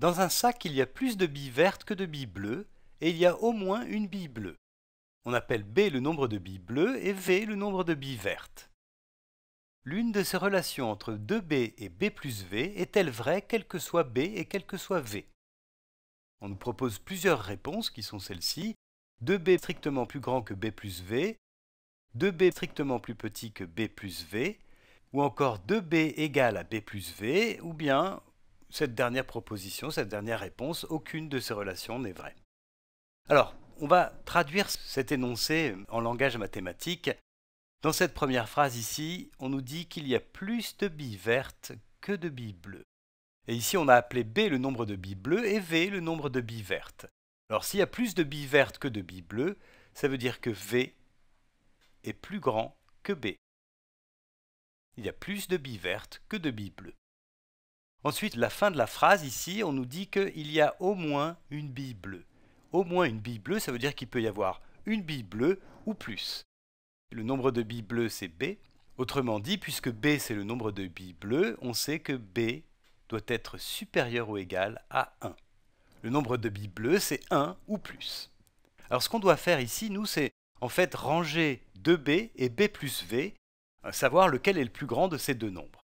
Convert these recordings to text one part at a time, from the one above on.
Dans un sac, il y a plus de billes vertes que de billes bleues, et il y a au moins une bille bleue. On appelle B le nombre de billes bleues et V le nombre de billes vertes. L'une de ces relations entre 2B et B plus V est-elle vraie quelle que soit B et quelle que soit V On nous propose plusieurs réponses qui sont celles-ci. 2B strictement plus grand que B plus V, 2B strictement plus petit que B plus V, ou encore 2B égale à B plus V, ou bien cette dernière proposition, cette dernière réponse, aucune de ces relations n'est vraie. Alors, on va traduire cet énoncé en langage mathématique. Dans cette première phrase ici, on nous dit qu'il y a plus de billes vertes que de billes bleues. Et ici, on a appelé B le nombre de billes bleues et V le nombre de billes vertes. Alors s'il y a plus de billes vertes que de billes bleues, ça veut dire que V est plus grand que B. Il y a plus de billes vertes que de billes bleues. Ensuite, la fin de la phrase ici, on nous dit qu'il y a au moins une bille bleue. Au moins une bille bleue, ça veut dire qu'il peut y avoir une bille bleue ou plus. Le nombre de billes bleues, c'est B. Autrement dit, puisque B, c'est le nombre de billes bleues, on sait que B doit être supérieur ou égal à 1. Le nombre de billes bleues, c'est 1 ou plus. Alors ce qu'on doit faire ici, nous, c'est en fait ranger 2B et B plus V, euh, savoir lequel est le plus grand de ces deux nombres.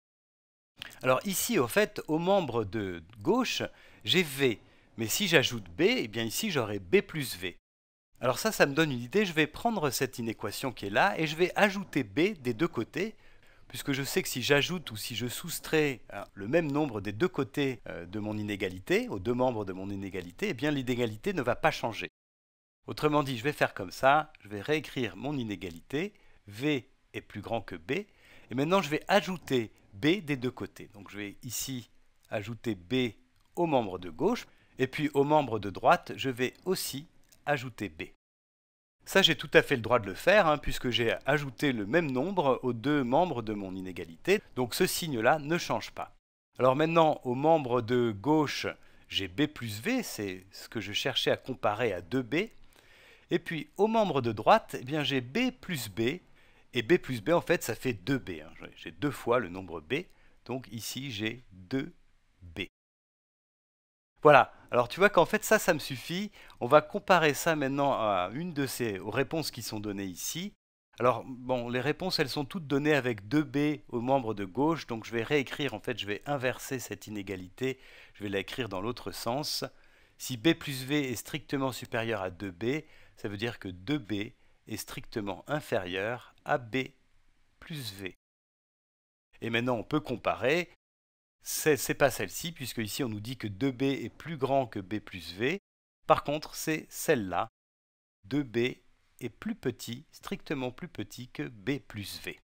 Alors ici, au fait, au membre de gauche, j'ai V. Mais si j'ajoute B, eh bien ici j'aurai B plus V. Alors ça, ça me donne une idée, je vais prendre cette inéquation qui est là et je vais ajouter B des deux côtés, puisque je sais que si j'ajoute ou si je soustrais euh, le même nombre des deux côtés euh, de mon inégalité, aux deux membres de mon inégalité, eh bien l'inégalité ne va pas changer. Autrement dit, je vais faire comme ça, je vais réécrire mon inégalité, V est plus grand que B, et maintenant je vais ajouter B des deux côtés. Donc je vais ici ajouter B au membre de gauche, et puis au membre de droite, je vais aussi ajouter B. Ça, j'ai tout à fait le droit de le faire, hein, puisque j'ai ajouté le même nombre aux deux membres de mon inégalité, donc ce signe-là ne change pas. Alors maintenant, au membre de gauche, j'ai B plus V, c'est ce que je cherchais à comparer à 2B. Et puis au membre de droite, eh bien j'ai B plus B, et b plus b, en fait, ça fait 2b. Hein. J'ai deux fois le nombre b. Donc ici, j'ai 2b. Voilà. Alors tu vois qu'en fait, ça, ça me suffit. On va comparer ça maintenant à une de ces réponses qui sont données ici. Alors, bon, les réponses, elles sont toutes données avec 2b au membre de gauche. Donc je vais réécrire, en fait, je vais inverser cette inégalité. Je vais l'écrire dans l'autre sens. Si b plus v est strictement supérieur à 2b, ça veut dire que 2b est strictement inférieur à B plus V. Et maintenant, on peut comparer. Ce n'est pas celle-ci, puisque ici, on nous dit que 2B est plus grand que B plus V. Par contre, c'est celle-là. 2B est plus petit, strictement plus petit que B plus V.